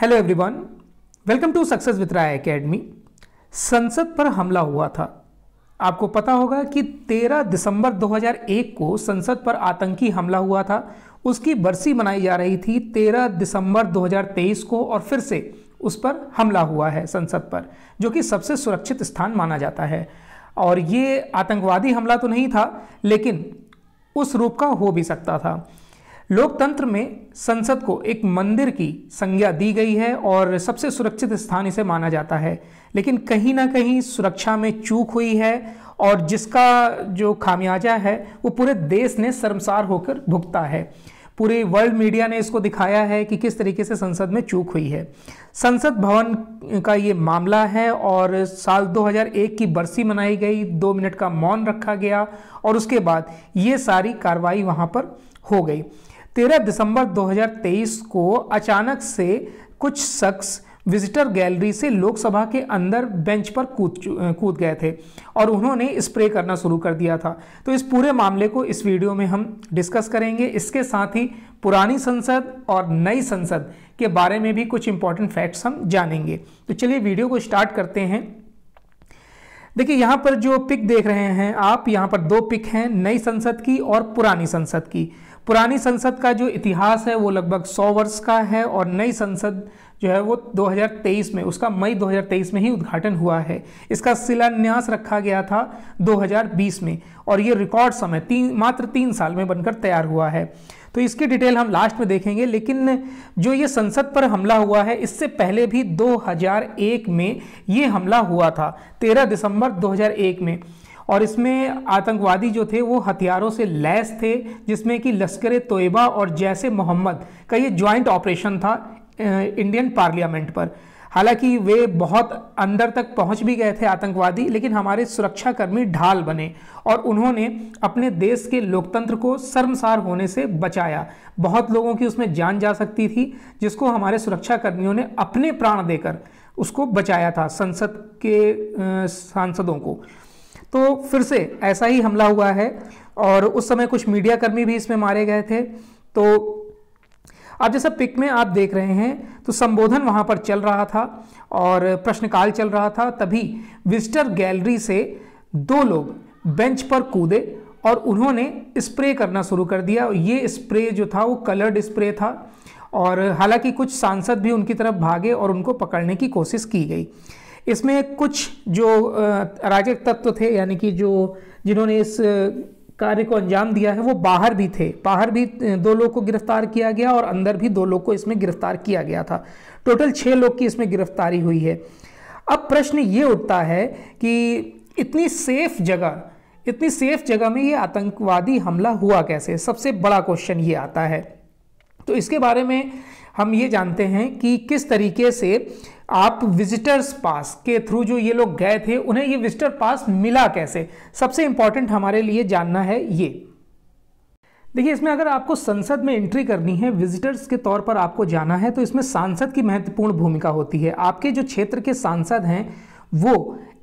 hello everyone welcome to success with Rai academy संसद पर हमला हुआ था आपको पता होगा कि 13 दिसंबर 2001 को संसद पर आतंकी हमला हुआ था उसकी बरसी मनाई जा रही थी 13 दिसंबर 2023 को और फिर से उस पर हमला हुआ है संसद पर जो कि सबसे सुरक्षित स्थान माना जाता है और ये आतंकवादी हमला तो नहीं था लेकिन उस रूप का हो भी सकता था लोकतंत्र में संसद को एक मंदिर की संज्ञा दी गई है और सबसे सुरक्षित स्थान इसे माना जाता है लेकिन कहीं ना कहीं सुरक्षा में चूक हुई है और जिसका जो खामियाजा है वो पूरे देश ने शर्मसार होकर भुगता है पूरे वर्ल्ड मीडिया ने इसको दिखाया है कि किस तरीके से संसद में चूक हुई है संसद भवन का ये मामला है और साल 2001 की बरसी मनाई गई दो मिनट का मौन रखा गया और उसके बाद ये सारी कार्रवाई वहाँ पर हो गई तेरह दिसंबर 2023 को अचानक से कुछ शख्स विजिटर गैलरी से लोकसभा के अंदर बेंच पर कूद कूद गए थे और उन्होंने स्प्रे करना शुरू कर दिया था तो इस पूरे मामले को इस वीडियो में हम डिस्कस करेंगे इसके साथ ही पुरानी संसद और नई संसद के बारे में भी कुछ इंपॉर्टेंट फैक्ट्स हम जानेंगे तो चलिए वीडियो को स्टार्ट करते हैं देखिए यहाँ पर जो पिक देख रहे हैं आप यहाँ पर दो पिक हैं नई संसद की और पुरानी संसद की पुरानी संसद का जो इतिहास है वो लगभग 100 वर्ष का है और नई संसद जो है वो 2023 में उसका मई 2023 में ही उद्घाटन हुआ है इसका शिलान्यास रखा गया था 2020 में और ये रिकॉर्ड समय तीन मात्र तीन साल में बनकर तैयार हुआ है तो इसकी डिटेल हम लास्ट में देखेंगे लेकिन जो ये संसद पर हमला हुआ है इससे पहले भी 2001 में ये हमला हुआ था 13 दिसंबर 2001 में और इसमें आतंकवादी जो थे वो हथियारों से लैस थे जिसमें कि लश्कर तोयबा और जैसे मोहम्मद का ये ज्वाइंट ऑपरेशन था इंडियन पार्लियामेंट पर हालांकि वे बहुत अंदर तक पहुंच भी गए थे आतंकवादी लेकिन हमारे सुरक्षाकर्मी ढाल बने और उन्होंने अपने देश के लोकतंत्र को शर्मसार होने से बचाया बहुत लोगों की उसमें जान जा सकती थी जिसको हमारे सुरक्षाकर्मियों ने अपने प्राण देकर उसको बचाया था संसद के सांसदों को तो फिर से ऐसा ही हमला हुआ है और उस समय कुछ मीडियाकर्मी भी इसमें मारे गए थे तो अब जैसा पिक में आप देख रहे हैं तो संबोधन वहाँ पर चल रहा था और प्रश्नकाल चल रहा था तभी विजिटर गैलरी से दो लोग बेंच पर कूदे और उन्होंने स्प्रे करना शुरू कर दिया ये स्प्रे जो था वो कलर्ड स्प्रे था और हालांकि कुछ सांसद भी उनकी तरफ भागे और उनको पकड़ने की कोशिश की गई इसमें कुछ जो अराजक तत्व थे यानी कि जो जिन्होंने इस कार्य को अंजाम दिया है वो बाहर भी थे बाहर भी दो लोग को गिरफ्तार किया गया और अंदर भी दो लोग को इसमें गिरफ्तार किया गया था टोटल छः लोग की इसमें गिरफ्तारी हुई है अब प्रश्न ये उठता है कि इतनी सेफ जगह इतनी सेफ जगह में ये आतंकवादी हमला हुआ कैसे सबसे बड़ा क्वेश्चन ये आता है तो इसके बारे में हम ये जानते हैं कि किस तरीके से आप विजिटर्स पास के थ्रू जो ये लोग गए थे उन्हें ये विजिटर पास मिला कैसे सबसे इंपॉर्टेंट हमारे लिए जानना है ये देखिए इसमें अगर आपको संसद में एंट्री करनी है विजिटर्स के तौर पर आपको जाना है तो इसमें सांसद की महत्वपूर्ण भूमिका होती है आपके जो क्षेत्र के सांसद हैं वो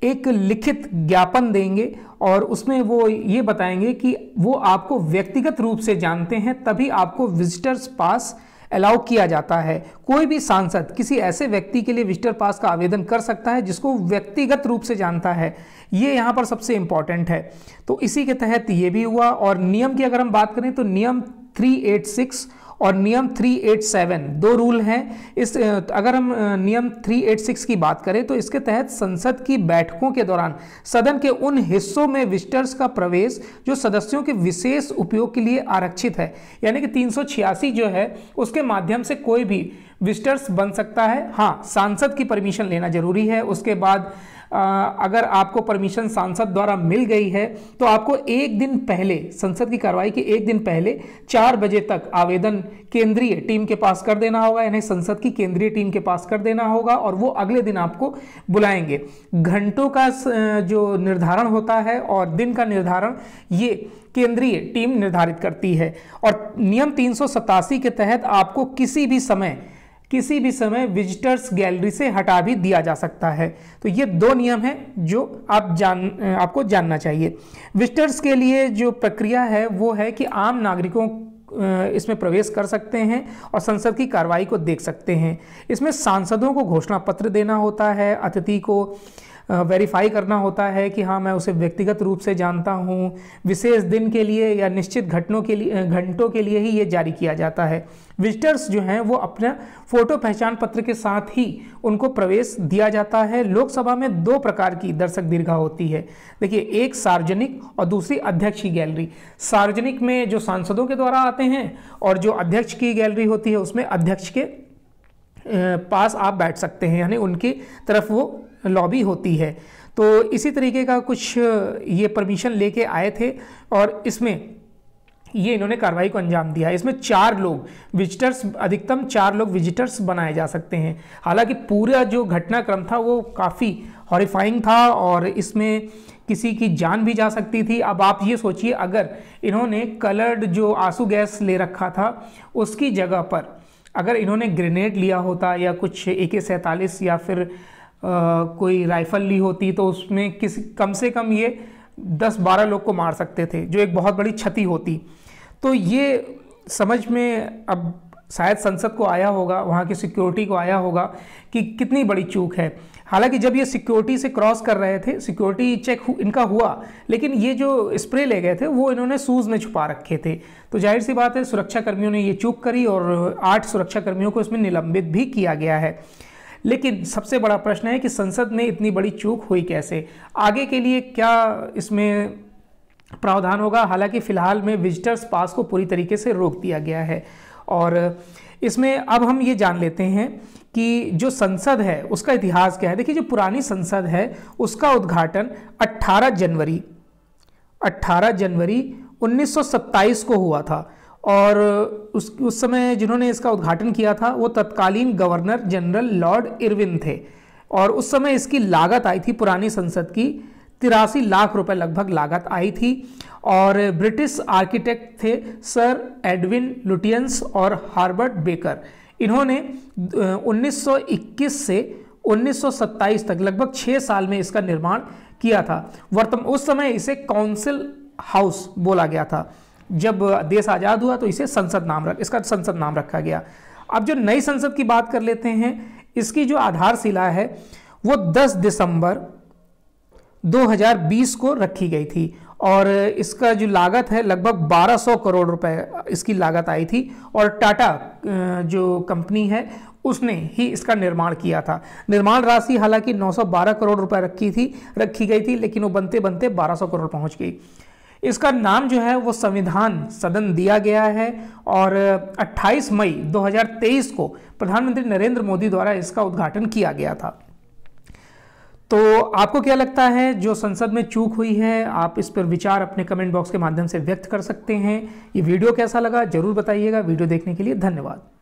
एक लिखित ज्ञापन देंगे और उसमें वो ये बताएंगे कि वो आपको व्यक्तिगत रूप से जानते हैं तभी आपको विजिटर्स पास अलाउ किया जाता है कोई भी सांसद किसी ऐसे व्यक्ति के लिए विजिटर पास का आवेदन कर सकता है जिसको व्यक्तिगत रूप से जानता है ये यहाँ पर सबसे इम्पॉर्टेंट है तो इसी के तहत ये भी हुआ और नियम की अगर हम बात करें तो नियम थ्री एट सिक्स और नियम 387 दो रूल हैं इस अगर हम नियम 386 की बात करें तो इसके तहत संसद की बैठकों के दौरान सदन के उन हिस्सों में विस्टर्स का प्रवेश जो सदस्यों के विशेष उपयोग के लिए आरक्षित है यानी कि तीन जो है उसके माध्यम से कोई भी विजिटर्स बन सकता है हाँ सांसद की परमिशन लेना जरूरी है उसके बाद आ, अगर आपको परमिशन सांसद द्वारा मिल गई है तो आपको एक दिन पहले संसद की कार्रवाई के एक दिन पहले चार बजे तक आवेदन केंद्रीय टीम के पास कर देना होगा यानी संसद की केंद्रीय टीम के पास कर देना होगा और वो अगले दिन आपको बुलाएंगे घंटों का जो निर्धारण होता है और दिन का निर्धारण ये केंद्रीय टीम निर्धारित करती है और नियम तीन के तहत आपको किसी भी समय किसी भी समय विजिटर्स गैलरी से हटा भी दिया जा सकता है तो ये दो नियम हैं जो आप जान आपको जानना चाहिए विजिटर्स के लिए जो प्रक्रिया है वो है कि आम नागरिकों इसमें प्रवेश कर सकते हैं और संसद की कार्रवाई को देख सकते हैं इसमें सांसदों को घोषणा पत्र देना होता है अतिथि को वेरीफाई करना होता है कि हाँ मैं उसे व्यक्तिगत रूप से जानता हूँ विशेष दिन के लिए या निश्चित घटनों के लिए घंटों के लिए ही ये जारी किया जाता है विजिटर्स जो हैं वो अपना फोटो पहचान पत्र के साथ ही उनको प्रवेश दिया जाता है लोकसभा में दो प्रकार की दर्शक दीर्घा होती है देखिए एक सार्वजनिक और दूसरी अध्यक्ष की गैलरी सार्वजनिक में जो सांसदों के द्वारा आते हैं और जो अध्यक्ष की गैलरी होती है उसमें अध्यक्ष के पास आप बैठ सकते हैं यानी उनकी तरफ वो लॉबी होती है तो इसी तरीके का कुछ ये परमिशन लेके आए थे और इसमें ये इन्होंने कार्रवाई को अंजाम दिया इसमें चार लोग विजिटर्स अधिकतम चार लोग विजिटर्स बनाए जा सकते हैं हालांकि पूरा जो घटनाक्रम था वो काफ़ी हॉरीफाइंग था और इसमें किसी की जान भी जा सकती थी अब आप ये सोचिए अगर इन्होंने कलर्ड जो आंसू गैस ले रखा था उसकी जगह पर अगर इन्होंने ग्रेनेड लिया होता या कुछ ए सैंतालीस या फिर कोई राइफल ली होती तो उसमें किस कम से कम ये दस बारह लोग को मार सकते थे जो एक बहुत बड़ी क्षति होती तो ये समझ में अब शायद संसद को आया होगा वहाँ की सिक्योरिटी को आया होगा कि कितनी बड़ी चूक है हालांकि जब ये सिक्योरिटी से क्रॉस कर रहे थे सिक्योरिटी चेक इनका हुआ लेकिन ये जो स्प्रे ले गए थे वो इन्होंने सूज़ में छुपा रखे थे तो जाहिर सी बात है सुरक्षाकर्मियों ने ये चूक करी और आठ सुरक्षाकर्मियों को इसमें निलंबित भी किया गया है लेकिन सबसे बड़ा प्रश्न है कि संसद में इतनी बड़ी चूक हुई कैसे आगे के लिए क्या इसमें प्रावधान होगा हालांकि फ़िलहाल में विजिटर्स पास को पूरी तरीके से रोक दिया गया है और इसमें अब हम ये जान लेते हैं कि जो संसद है उसका इतिहास क्या है देखिए जो पुरानी संसद है उसका उद्घाटन 18 जनवरी 18 जनवरी 1927 को हुआ था और उस उस समय जिन्होंने इसका उद्घाटन किया था वो तत्कालीन गवर्नर जनरल लॉर्ड इरविन थे और उस समय इसकी लागत आई थी पुरानी संसद की तिरासी लाख रुपए लगभग लागत आई थी और ब्रिटिश आर्किटेक्ट थे सर एडविन लुटियंस और हार्बर्ट बेकर इन्होंने 1921 से 1927 तक लगभग छः साल में इसका निर्माण किया था वर्तमान उस समय इसे काउंसिल हाउस बोला गया था जब देश आज़ाद हुआ तो इसे संसद नाम रख इसका संसद नाम रखा गया अब जो नई संसद की बात कर लेते हैं इसकी जो आधारशिला है वो 10 दिसंबर 2020 को रखी गई थी और इसका जो लागत है लगभग 1200 करोड़ रुपए इसकी लागत आई थी और टाटा जो कंपनी है उसने ही इसका निर्माण किया था निर्माण राशि हालांकि 912 करोड़ रुपए रखी थी रखी गई थी लेकिन वो बनते बनते 1200 करोड़ पहुंच गई इसका नाम जो है वो संविधान सदन दिया गया है और 28 मई 2023 को प्रधानमंत्री नरेंद्र मोदी द्वारा इसका उद्घाटन किया गया था तो आपको क्या लगता है जो संसद में चूक हुई है आप इस पर विचार अपने कमेंट बॉक्स के माध्यम से व्यक्त कर सकते हैं ये वीडियो कैसा लगा जरूर बताइएगा वीडियो देखने के लिए धन्यवाद